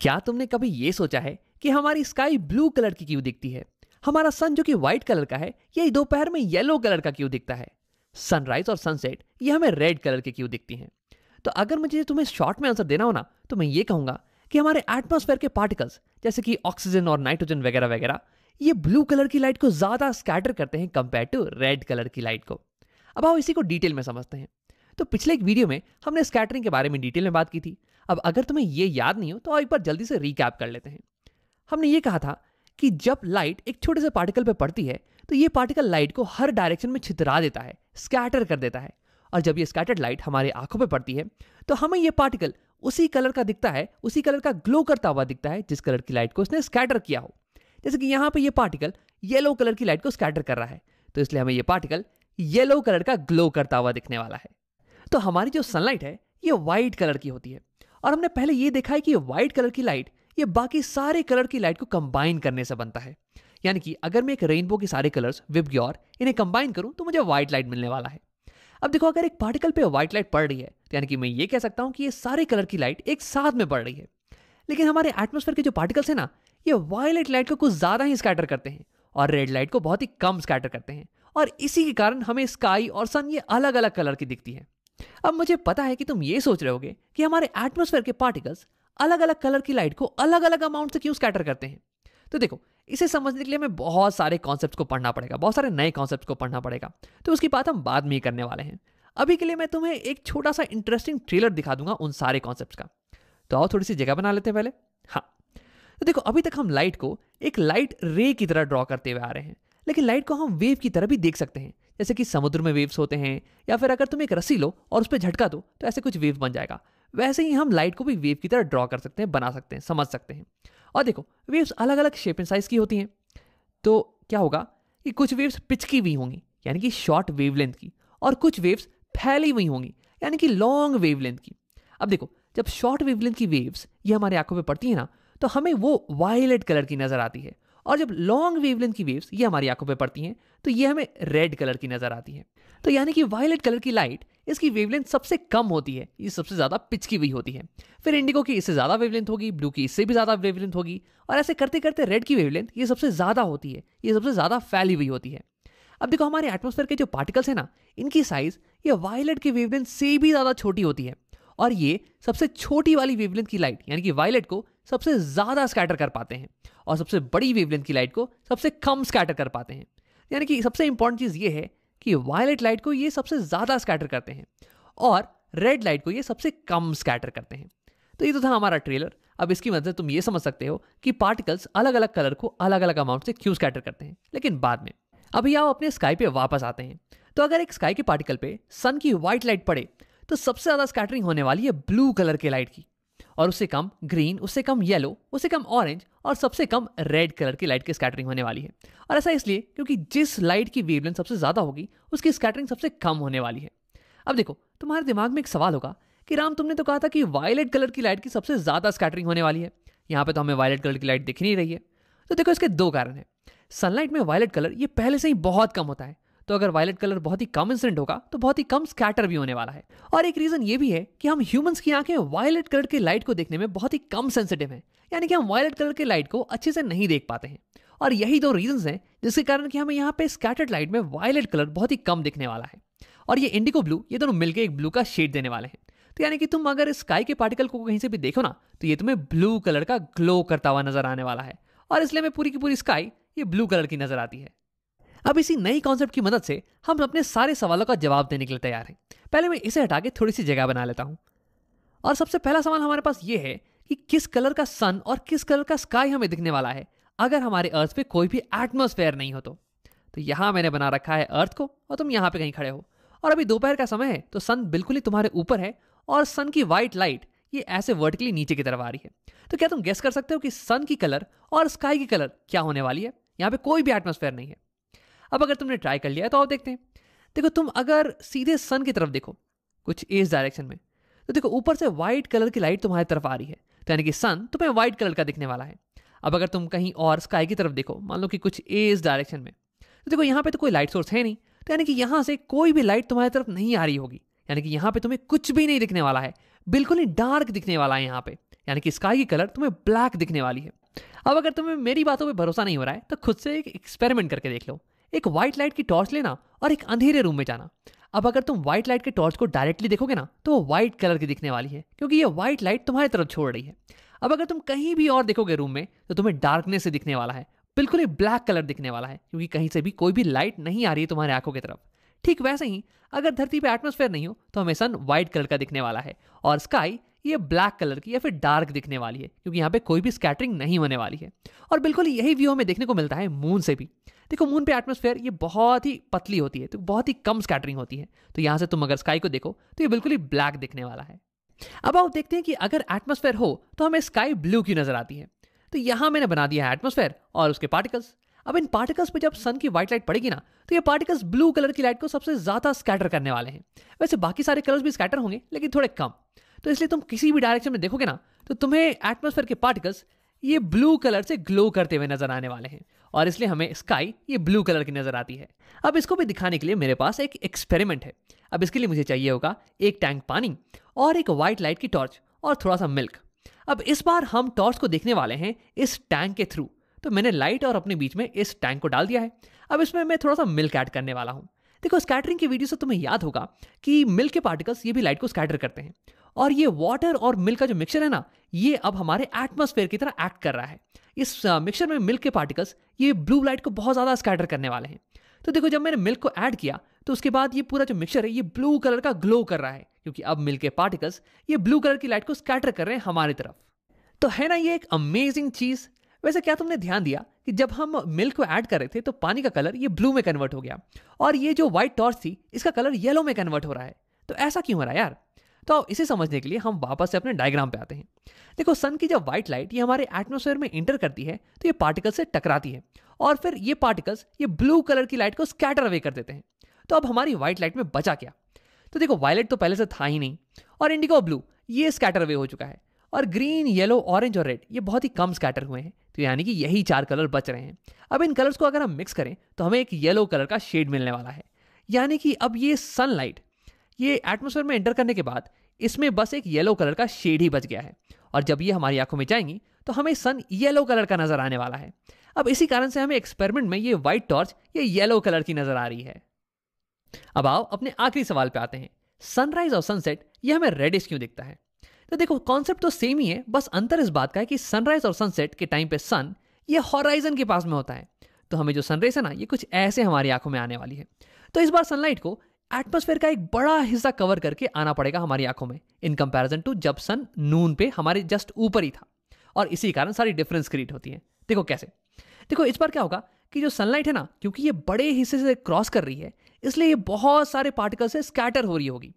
क्या तुमने कभी ये सोचा है कि हमारी स्काई ब्लू कलर की क्यों दिखती है हमारा सन जो कि व्हाइट कलर का है ये दोपहर में येलो कलर का क्यों दिखता है सनराइज और सनसेट ये हमें रेड कलर के क्यों दिखती हैं तो अगर मुझे तुम्हें शॉर्ट में आंसर देना हो ना तो मैं ये कहूंगा कि हमारे एटमोस्फेयर के पार्टिकल्स जैसे कि ऑक्सीजन और नाइट्रोजन वगैरह वगैरह ये ब्लू कलर की लाइट को ज़्यादा स्कैटर करते हैं कंपेयर टू रेड कलर की लाइट को अब आओ इसी को डिटेल में समझते हैं तो पिछले एक वीडियो में हमने स्कैटरिंग के बारे में डिटेल में बात की थी अब अगर तुम्हें ये याद नहीं हो तो एक बार जल्दी से रिकैप कर लेते हैं हमने ये कहा था कि जब लाइट एक छोटे से पार्टिकल पर पड़ती है तो ये पार्टिकल लाइट को हर डायरेक्शन में छितरा देता है स्कैटर कर देता है और जब ये स्कैटर्ड लाइट हमारे आंखों पर पड़ती है तो हमें ये पार्टिकल उसी कलर का दिखता है उसी कलर का ग्लो करता हुआ दिखता है जिस कलर की लाइट को उसने स्कैटर किया हो जैसे कि यहाँ पर यह पार्टिकल येलो कलर की लाइट को स्कैटर कर रहा है तो इसलिए हमें यह पार्टिकल येलो कलर का ग्लो करता हुआ दिखने वाला है तो हमारी जो सनलाइट है ये वाइट कलर की होती है और हमने पहले ये देखा है कि व्हाइट कलर की लाइट ये बाकी सारे कलर की लाइट को कंबाइन करने से बनता है यानी कि अगर मैं एक रेनबो के सारे कलर्स विबग्योर इन्हें कंबाइन करूं तो मुझे व्हाइट लाइट मिलने वाला है अब देखो अगर एक पार्टिकल पे व्हाइट लाइट पड़ रही है तो यानी कि मैं ये कह सकता हूं कि ये सारे कलर की लाइट एक साथ में पड़ रही है लेकिन हमारे एटमोसफेयर के जो पार्टिकल्स हैं ना ये वायलेट लाइट को कुछ ज़्यादा ही स्कैटर करते हैं और रेड लाइट को बहुत ही कम स्कैटर करते हैं और इसी के कारण हमें स्काई और सन ये अलग अलग कलर की दिखती है अब मुझे पता है कि तुम ये सोच रहे होगे कि हमारे एटमोसफेयर के पार्टिकल्स अलग अलग कलर की लाइट को अलग अलग अमाउंट से क्यों स्कैटर करते हैं तो देखो इसे समझने के लिए हमें बहुत सारे कॉन्सेप्ट को पढ़ना पड़ेगा बहुत सारे नए कॉन्सेप्ट को पढ़ना पड़ेगा तो उसकी बात हम बाद में ही करने वाले हैं अभी के लिए मैं तुम्हें एक छोटा सा इंटरेस्टिंग ट्रेलर दिखा दूंगा उन सारे कॉन्सेप्ट का तो आओ थोड़ी सी जगह बना लेते हैं पहले हाँ तो देखो अभी तक हम लाइट को एक लाइट रे की तरह ड्रॉ करते हुए आ रहे हैं लेकिन लाइट को हम वेव की तरह भी देख सकते हैं जैसे कि समुद्र में वेव्स होते हैं या फिर अगर तुम एक रस्सी लो और उस पर झटका दो तो ऐसे कुछ वेव बन जाएगा वैसे ही हम लाइट को भी वेव की तरह ड्रॉ कर सकते हैं बना सकते हैं समझ सकते हैं और देखो वेव्स अलग अलग शेप एंड साइज की होती हैं तो क्या होगा कि कुछ वेव्स पिचकी हुई होंगी यानी कि शॉर्ट वेव की और कुछ वेव्स फैली हुई होंगी यानी कि लॉन्ग वेव की अब देखो जब शॉर्ट वेव की वेव्स ये हमारी आंखों पर पड़ती है ना तो हमें वो वायलेट कलर की नज़र आती है और जब लॉन्ग वेवलेंथ की वेव्स ये हमारी आंखों पर पड़ती हैं तो ये हमें रेड कलर की नज़र आती है तो यानी कि वायलेट कलर की लाइट इसकी वेवलेंथ सबसे कम होती है ये सबसे ज़्यादा पिचकी हुई होती है फिर इंडिगो की इससे ज़्यादा वेवलेंथ होगी ब्लू की इससे भी ज़्यादा वेवलेंथ होगी और ऐसे करते करते रेड की वेवलेंथ ये सबसे ज़्यादा होती है ये सबसे ज़्यादा फैली हुई होती है अब देखो हमारे एटमोसफेयर के जो पार्टिकल्स हैं ना इनकी साइज़ ये वायलेट की वेवलेंथ से भी ज़्यादा छोटी होती है और ये सबसे छोटी वाली वेवलेंथ की लाइट यानी कि वायलेट को सबसे ज़्यादा स्कैटर कर पाते हैं और सबसे बड़ी वेवलेंथ की लाइट को सबसे कम स्कैटर कर पाते हैं यानी कि सबसे इंपॉर्टेंट चीज़ ये है कि वायलेट लाइट को ये सबसे ज़्यादा स्कैटर करते हैं और रेड लाइट को ये सबसे कम स्कैटर करते हैं तो ये तो था हमारा ट्रेलर अब इसकी मदद से तुम ये समझ सकते हो कि पार्टिकल्स अलग अलग कलर को अलग अलग अमाउंट से क्यों स्कैटर करते हैं लेकिन बाद में अभी आप अपने स्काई पे वापस आते हैं तो अगर एक स्काई के पार्टिकल पे सन की व्हाइट लाइट पड़े तो सबसे ज़्यादा स्कैटरिंग होने वाली है ब्लू कलर के लाइट की और उससे कम ग्रीन उससे कम येलो उससे कम ऑरेंज और सबसे कम रेड कलर की लाइट की स्कैटरिंग होने वाली है और ऐसा इसलिए क्योंकि जिस लाइट की वेवलेंथ सबसे ज़्यादा होगी उसकी स्कैटरिंग सबसे कम होने वाली है अब देखो तुम्हारे दिमाग में एक सवाल होगा कि राम तुमने तो कहा था कि वायलेट कलर की लाइट की सबसे ज़्यादा स्कैटरिंग होने वाली है यहाँ पर तो हमें वायलेट कलर की लाइट दिख नहीं रही है तो देखो इसके दो कारण हैं सनलाइट में वायलेट कलर ये पहले से ही बहुत कम होता है तो अगर वायलेट कलर बहुत ही कम इंसिडेंट होगा तो बहुत ही कम स्कैटर भी होने वाला है और एक रीजन ये भी है कि हम ह्यूमंस की आंखें वायलेट कलर के लाइट को देखने में बहुत ही कम सेंसिटिव है यानी कि हम वायलेट कलर के लाइट को अच्छे से नहीं देख पाते हैं और यही दो रीजन हैं जिसके कारण कि हमें यहाँ पे स्कैटर्ड लाइट में वायलेट कलर बहुत ही कम दिखने वाला है और ये इंडिको ब्लू ये दोनों मिलकर एक ब्लू का शेड देने वाले हैं तो यानी कि तुम अगर स्काई के पार्टिकल को कहीं से भी देखो ना तो ये तुम्हें ब्लू कलर का ग्लो करता हुआ नजर आने वाला है और इसलिए मैं पूरी की पूरी स्काई ये ब्लू कलर की नजर आती है अब इसी नई कॉन्सेप्ट की मदद से हम अपने सारे सवालों का जवाब देने के लिए तैयार हैं पहले मैं इसे हटा के थोड़ी सी जगह बना लेता हूँ और सबसे पहला सवाल हमारे पास ये है कि किस कलर का सन और किस कलर का स्काई हमें दिखने वाला है अगर हमारे अर्थ पे कोई भी एटमोसफेयर नहीं हो तो तो यहाँ मैंने बना रखा है अर्थ को और तुम यहाँ पे कहीं खड़े हो और अभी दोपहर का समय है तो सन बिल्कुल ही तुम्हारे ऊपर है और सन की वाइट लाइट ये ऐसे वर्टिकली नीचे की तरफ आ रही है तो क्या तुम गेस कर सकते हो कि सन की कलर और स्काई की कलर क्या होने वाली है यहाँ पे कोई भी एटमोसफेयर नहीं है अब अगर तुमने ट्राई कर लिया है तो आओ देखते हैं देखो तुम अगर सीधे सन की तरफ देखो कुछ इस डायरेक्शन में तो देखो ऊपर से वाइट कलर की लाइट तुम्हारी तरफ आ रही है तो यानी कि सन तुम्हें व्हाइट कलर का दिखने वाला है अब अगर तुम कहीं और स्काई की तरफ देखो मान लो कि कुछ इस डायरेक्शन में तो देखो यहाँ पे तो कोई लाइट सोर्स है नहीं तो यानी कि यहाँ से कोई भी लाइट तुम्हारी तरफ नहीं आ रही होगी यानी कि यहाँ पे तुम्हें कुछ भी नहीं दिखने वाला है बिल्कुल ही डार्क दिखने वाला है यहाँ पे यानी कि स्काई की कलर तुम्हें ब्लैक दिखने वाली है अब अगर तुम्हें मेरी बातों पर भरोसा नहीं हो रहा है तो खुद से एक एक्सपेरिमेंट करके देख लो एक व्हाइट लाइट की टॉर्च लेना और एक अंधेरे रूम में जाना अब अगर तुम व्हाइट लाइट के टॉर्च को डायरेक्टली देखोगे ना तो वो व्हाइट कलर की दिखने वाली है क्योंकि ये व्हाइट लाइट तुम्हारी तरफ छोड़ रही है अब अगर तुम कहीं भी और देखोगे रूम में तो तुम्हें डार्कनेस से दिखने वाला है बिल्कुल ही ब्लैक कलर दिखने वाला है क्योंकि कहीं से भी कोई भी लाइट नहीं आ रही है तुम्हारी आंखों की तरफ ठीक वैसे ही अगर धरती पर एटमोसफेयर नहीं हो तो हमें सन व्हाइट कलर का दिखने वाला है और स्काई ये ब्लैक कलर की या फिर डार्क दिखने वाली है क्योंकि यहाँ पे कोई भी स्कैटरिंग नहीं होने वाली है और बिल्कुल यही व्यू हमें देखने को मिलता है मून से भी देखो मून पे एटमोसफेयर ये बहुत ही पतली होती है तो बहुत ही कम स्कैटरिंग होती है तो यहाँ से तुम अगर स्काई को देखो तो ये बिल्कुल ही ब्लैक दिखने वाला है अब आप देखते हैं कि अगर एटमोसफेयर हो तो हमें स्काई ब्लू क्यों नजर आती है तो यहाँ मैंने बना दिया है एटमोसफेयर और उसके पार्टिकल्स अब इन पार्टिकल्स पे जब सन की व्हाइट लाइट पड़ेगी ना तो ये पार्टिकल्स ब्लू कलर की लाइट को सबसे ज्यादा स्कैटर करने वाले हैं वैसे बाकी सारे कलर्स भी स्कैटर होंगे लेकिन थोड़े कम तो इसलिए तुम किसी भी डायरेक्शन में देखोगे ना तो तुम्हें एटमोसफेयर के पार्टिकल्स ये ब्लू कलर से ग्लो करते हुए नजर आने वाले हैं और इसलिए हमें स्काई ये ब्लू कलर की नज़र आती है अब इसको भी दिखाने के लिए मेरे पास एक एक्सपेरिमेंट है अब इसके लिए मुझे चाहिए होगा एक टैंक पानी और एक वाइट लाइट की टॉर्च और थोड़ा सा मिल्क अब इस बार हम टॉर्च को देखने वाले हैं इस टैंक के थ्रू तो मैंने लाइट और अपने बीच में इस टैंक को डाल दिया है अब इसमें मैं थोड़ा सा मिल्क ऐड करने वाला हूँ देखो स्कैटरिंग की वीडियो से तुम्हें याद होगा कि मिल्क के पार्टिकल्स ये भी लाइट को स्कैटर करते हैं और ये वाटर और मिल्क का जो मिक्सचर है ना ये अब हमारे एटमोसफेयर की तरह एक्ट कर रहा है इस मिक्सचर में मिल्क के पार्टिकल्स ये ब्लू लाइट को बहुत ज़्यादा स्कैटर करने वाले हैं तो देखो जब मैंने मिल्क को ऐड किया तो उसके बाद ये पूरा जो मिक्सचर है ये ब्लू कलर का ग्लो कर रहा है क्योंकि अब मिल्क के पार्टिकल्स ये ब्लू कलर की लाइट को स्कैटर कर रहे हैं हमारी तरफ तो है ना ये एक अमेजिंग चीज़ वैसे क्या तुमने ध्यान दिया कि जब हम मिल्क को ऐड कर रहे थे तो पानी का कलर ये ब्लू में कन्वर्ट हो गया और ये जो व्हाइट टॉर्च थी इसका कलर येलो में कन्वर्ट हो रहा है तो ऐसा क्यों हो रहा है यार तो अब इसे समझने के लिए हम वापस से अपने डायग्राम पे आते हैं देखो सन की जब व्हाइट लाइट ये हमारे एटमोसफेयर में इंटर करती है तो ये पार्टिकल से टकराती है और फिर ये पार्टिकल्स ये ब्लू कलर की लाइट को स्कैटर अवे कर देते हैं तो अब हमारी व्हाइट लाइट में बचा क्या तो देखो वायलेट तो पहले से था ही नहीं और इंडिगो ब्लू ये स्कैटर अवे हो चुका है और ग्रीन येलो ऑरेंज और रेड ये बहुत ही कम स्कैटर हुए हैं तो यानी कि यही चार कलर बच रहे हैं अब इन कलर्स को अगर हम मिक्स करें तो हमें एक येलो कलर का शेड मिलने वाला है यानी कि अब ये सनलाइट ये एटमोसफेयर में एंटर करने के बाद इसमें बस एक येलो कलर का शेड ही बच गया है और जब ये हमारी आंखों में जाएंगी तो हमें सन येलो कलर का नजर आने वाला है अब इसी कारण से हमें एक्सपेरिमेंट में ये व्हाइट टॉर्च ये येलो कलर की नजर आ रही है अब आओ अपने आखिरी सवाल पे आते हैं सनराइज और सनसेट ये हमें रेडिस क्यों दिखता है तो देखो कॉन्सेप्ट तो सेम ही है बस अंतर इस बात का है कि सनराइज और सनसेट के टाइम पे सन ये हॉराइजन के पास में होता है तो हमें जो सनराइज है ना ये कुछ ऐसे हमारी आंखों में आने वाली है तो इस बार सनलाइट को एटमोसफेयर का एक बड़ा हिस्सा कवर करके आना पड़ेगा हमारी आंखों में इन कंपैरिजन टू जब सन नून पे हमारे जस्ट ऊपर ही था और इसी कारण सारी डिफरेंस क्रिएट होती है देखो कैसे देखो इस बार क्या होगा कि जो सनलाइट है ना क्योंकि ये बड़े हिस्से से क्रॉस कर रही है इसलिए ये बहुत सारे पार्टिकल से स्कैटर हो रही होगी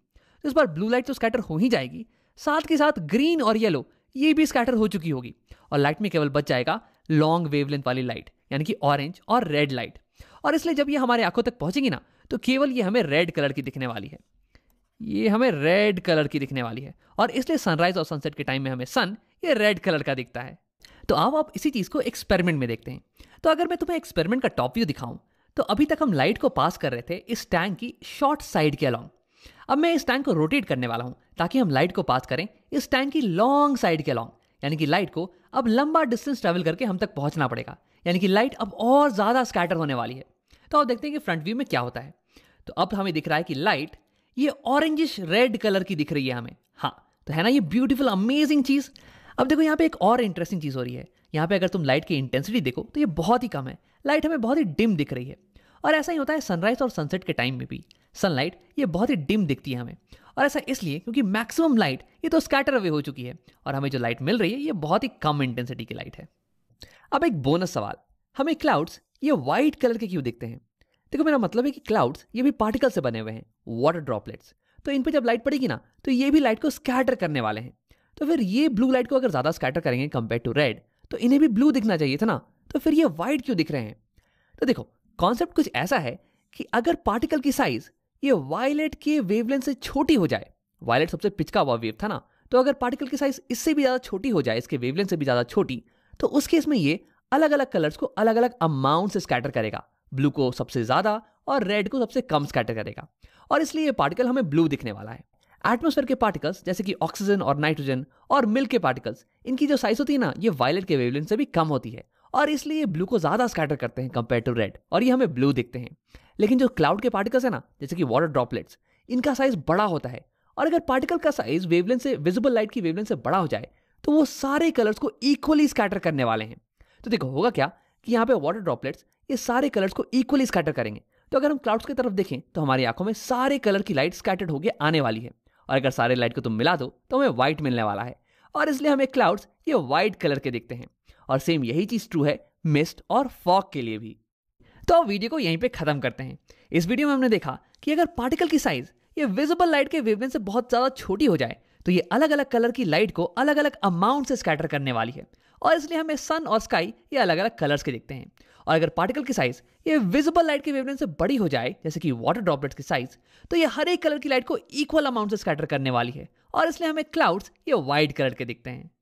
तो इस बार ब्लू लाइट तो स्कैटर हो ही जाएगी साथ के साथ ग्रीन और येलो ये भी स्कैटर हो चुकी होगी और लाइट में केवल बच जाएगा लॉन्ग वेवलेंथ वाली लाइट यानी कि ऑरेंज और रेड लाइट और इसलिए जब ये हमारे आंखों तक पहुंचेगी ना तो केवल ये हमें रेड कलर की दिखने वाली है ये हमें रेड कलर की दिखने वाली है और इसलिए सनराइज और सनसेट के टाइम में हमें सन ये रेड कलर का दिखता है तो अब आप इसी चीज़ को एक्सपेरिमेंट में देखते हैं तो अगर मैं तुम्हें एक्सपेरिमेंट का टॉप व्यू दिखाऊं तो अभी तक हम लाइट को पास कर रहे थे इस टैंक की शॉर्ट साइड के अलॉन्ग अब मैं इस टैंक को रोटेट करने वाला हूं ताकि हम लाइट को पास करें इस टैंक की लॉन्ग साइड के अलॉन्ग यानी कि लाइट को अब लंबा डिस्टेंस ट्रेवल करके हम तक पहुंचना पड़ेगा यानी कि लाइट अब और ज़्यादा स्कैटर होने वाली है तो आप देखते हैं कि फ्रंट व्यू में क्या होता है तो अब हमें दिख रहा है कि लाइट ये ऑरेंजिश रेड कलर की दिख रही है हमें हाँ तो है ना ये ब्यूटीफुल अमेजिंग चीज़ अब देखो यहाँ पे एक और इंटरेस्टिंग चीज़ हो रही है यहाँ पे अगर तुम लाइट की इंटेंसिटी देखो तो ये बहुत ही कम है लाइट हमें बहुत ही डिम दिख रही है और ऐसा ही होता है सनराइज और सनसेट के टाइम में भी सनलाइट ये बहुत ही डिम दिखती है हमें और ऐसा इसलिए क्योंकि मैक्सिमम लाइट ये तो स्कैटर अवे हो चुकी है और हमें जो लाइट मिल रही है ये बहुत ही कम इंटेंसिटी की लाइट है अब एक बोनस सवाल हमें क्लाउड्स ये व्हाइट कलर के क्यों दिखते हैं देखो मेरा मतलब है कि क्लाउड्स ये भी पार्टिकल से बने हुए हैं वाटर ड्रॉपलेट्स तो इन पर जब लाइट पड़ेगी ना तो ये भी लाइट को स्कैटर करने वाले हैं तो फिर ये ब्लू लाइट को अगर ज़्यादा स्कैटर करेंगे कंपेयर टू रेड तो इन्हें भी ब्लू दिखना चाहिए था ना तो फिर ये वाइट क्यों दिख रहे हैं तो देखो कॉन्सेप्ट कुछ ऐसा है कि अगर पार्टिकल की साइज ये वायलेट के वेवलेंथ से छोटी हो जाए वायलेट सबसे पिचका हुआ वेव था ना तो अगर पार्टिकल की साइज इससे भी ज़्यादा छोटी हो जाए इसके वेवलेंथ से भी ज़्यादा छोटी तो उस केस में ये अलग अलग कलर्स को अलग अलग अमाउंट से स्कैटर करेगा ब्लू को सबसे ज़्यादा और रेड को सबसे कम स्कैटर करेगा और इसलिए ये पार्टिकल हमें ब्लू दिखने वाला है एटमोसफेयर के पार्टिकल्स जैसे कि ऑक्सीजन और नाइट्रोजन और मिल्क के पार्टिकल्स इनकी जो साइज होती है ना ये वायलेट के वेवलेंथ से भी कम होती है और इसलिए ये ब्लू को ज़्यादा स्कैटर करते हैं कंपेयर टू रेड और ये हमें ब्लू दिखते हैं लेकिन जो क्लाउड के पार्टिकल्स है ना जैसे कि वाटर ड्रॉपलेट्स इनका साइज बड़ा होता है और अगर पार्टिकल का साइज वेवलेंथ से विजिबल लाइट की वेवलेंथ से बड़ा हो जाए तो वो सारे कलर्स को इक्वली स्कैटर करने वाले हैं तो देखो होगा क्या कि यहाँ पे वाटर ड्रॉपलेट्स ये सारे कलर्स को इक्वली स्कैटर करेंगे तो अगर हम क्लाउड्स की तरफ देखें तो हमारी आंखों में सारे कलर की लाइट स्कैटर्ड होकर आने वाली है और अगर सारे लाइट को तुम मिला दो तो हमें व्हाइट मिलने वाला है और इसलिए हमें क्लाउड्स ये व्हाइट कलर के दिखते हैं और सेम यही चीज़ ट्रू है मिस्ट और फॉग के लिए भी तो वीडियो को यहीं पे ख़त्म करते हैं इस वीडियो में हमने देखा कि अगर पार्टिकल की साइज ये विजिबल लाइट के वेवन से बहुत ज़्यादा छोटी हो जाए तो ये अलग अलग कलर की लाइट को अलग अलग अमाउंट से स्कैटर करने वाली है और इसलिए हमें सन और स्काई ये अलग अलग कलर्स के दिखते हैं और अगर पार्टिकल की साइज ये विजिबल लाइट की वेवलेंथ से बड़ी हो जाए जैसे कि वाटर ड्रॉपलेट्स की साइज तो ये हर एक कलर की लाइट को इक्वल अमाउंट से स्कैटर करने वाली है और इसलिए हमें क्लाउड्स ये वाइट कलर के दिखते हैं